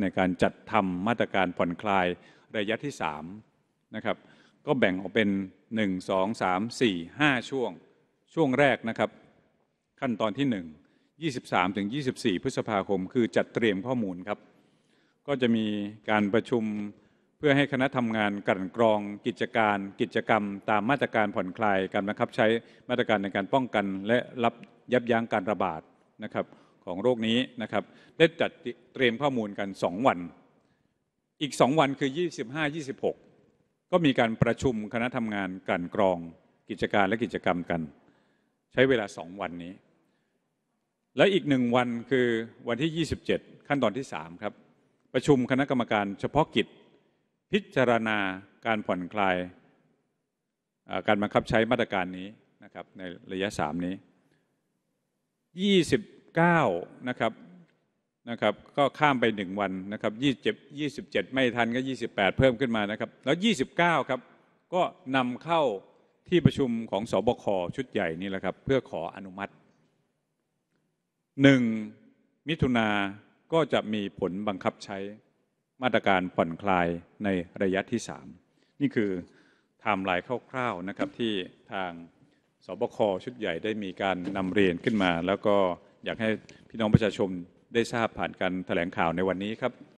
ในการจัดทำมาตรการผ่อนคลายระยะที่3นะครับก็แบ่งออกเป็น 1 2 3 4 5 ช่วง ช่วงแรกนะครับ ขั้นตอนที่ 1 23ถึง24 พฤษภาคม คือจัดเตรียมข้อมูลครับ ก็จะมีการประชุมเพื่อให้คณะทำงานกลั่นกรองกิจการ กิจกรรม ตามมาตรการผ่อนคลาย การบังคับใช้มาตรการในการป้องกันและรับยับยั้งการระบาดนะครับของโรคนี้นะ ครับ ได้จัดเตรียมข้อมูลกัน 2 วันอีก 2 วันคือ 25 26 ก็มีการประชุมคณะทำงานกันกรองกิจการและกิจกรรมกัน ใช้เวลา 2 วันนี้ และอีกหนึ่งวันคือวันที่ 27 ขั้นตอนที่3ครับประชุมคณะกรรมการ เฉพาะกิจพิจารณาการผ่อนคลายการบังคับใช้มาตรการนี้นะครับในระยะ 3 นี้20 9นะครับนะครับก็ข้ามไป 1 วันนะครับ 27 27 ไม่ทันก็ 28 เพิ่มขึ้นมานะครับ แล้ว 29ครับก็นำเข้าที่ประชุมของสบคชุดใหญ่นี่แหละครับ เพื่อขออนุมัติ1มิถุนาก็จะมีผลบังคับใช้มาตรการผ่อนคลายในระยะที่ 3 นี่คือไทม์ไลน์คร่าวๆนะครับที่ทางสบคชุดใหญ่ได้มีการนำเรียนขึ้นมาแล้วก็อยากให้พี่น้องประชาชนได้ทราบผ่านการแถลงข่าวในวันนี้ครับ